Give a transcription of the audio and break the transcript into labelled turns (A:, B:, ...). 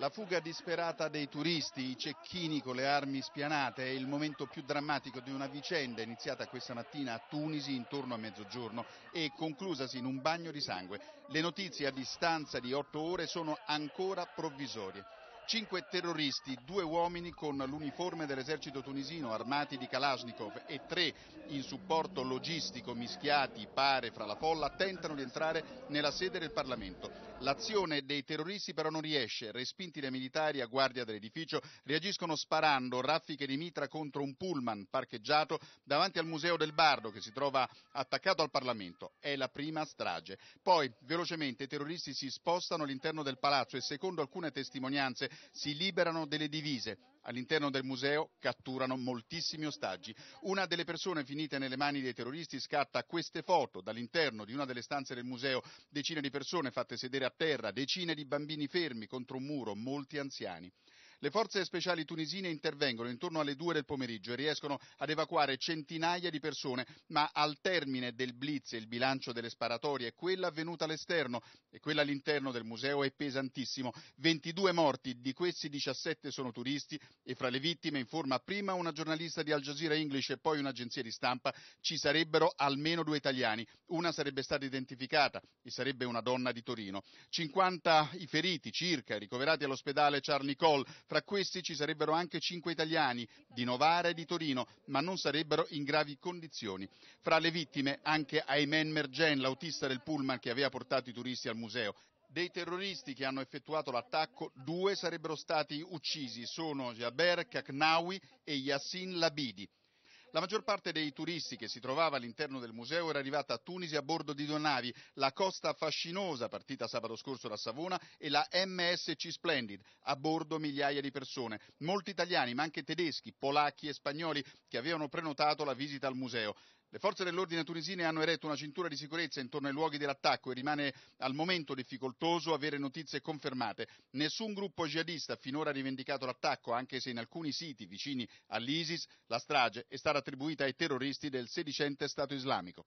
A: La fuga disperata dei turisti, i cecchini con le armi spianate, è il momento più drammatico di una vicenda iniziata questa mattina a Tunisi intorno a mezzogiorno e conclusasi in un bagno di sangue. Le notizie a distanza di otto ore sono ancora provvisorie. Cinque terroristi, due uomini con l'uniforme dell'esercito tunisino armati di Kalashnikov e tre in supporto logistico mischiati, pare, fra la folla, tentano di entrare nella sede del Parlamento. L'azione dei terroristi però non riesce. Respinti dai militari a guardia dell'edificio reagiscono sparando raffiche di mitra contro un pullman parcheggiato davanti al Museo del Bardo che si trova attaccato al Parlamento. È la prima strage. Poi, velocemente, i terroristi si spostano all'interno del palazzo e secondo alcune testimonianze si liberano delle divise. All'interno del museo catturano moltissimi ostaggi. Una delle persone finite nelle mani dei terroristi scatta queste foto dall'interno di una delle stanze del museo. Decine di persone fatte sedere a terra, decine di bambini fermi contro un muro, molti anziani. Le forze speciali tunisine intervengono intorno alle due del pomeriggio e riescono ad evacuare centinaia di persone, ma al termine del blitz il bilancio delle sparatorie, quella avvenuta all'esterno e quella all'interno del museo è pesantissimo. 22 morti, di questi 17 sono turisti e fra le vittime informa prima una giornalista di Al Jazeera English e poi un'agenzia di stampa, ci sarebbero almeno due italiani. Una sarebbe stata identificata e sarebbe una donna di Torino. 50 i feriti circa ricoverati all'ospedale Charlie Cole fra questi ci sarebbero anche cinque italiani di Novara e di Torino, ma non sarebbero in gravi condizioni. Fra le vittime anche Aymen Mergen, l'autista del pullman che aveva portato i turisti al museo. Dei terroristi che hanno effettuato l'attacco, due sarebbero stati uccisi, sono Jaber Kaknawi e Yassin Labidi. La maggior parte dei turisti che si trovava all'interno del museo era arrivata a Tunisi a bordo di due navi, la Costa Fascinosa, partita sabato scorso da Savona, e la MSC Splendid, a bordo migliaia di persone, molti italiani ma anche tedeschi, polacchi e spagnoli che avevano prenotato la visita al museo. Le forze dell'ordine tunisine hanno eretto una cintura di sicurezza intorno ai luoghi dell'attacco e rimane al momento difficoltoso avere notizie confermate. Nessun gruppo jihadista ha finora rivendicato l'attacco, anche se in alcuni siti vicini all'ISIS la strage è stata attribuita ai terroristi del sedicente Stato islamico.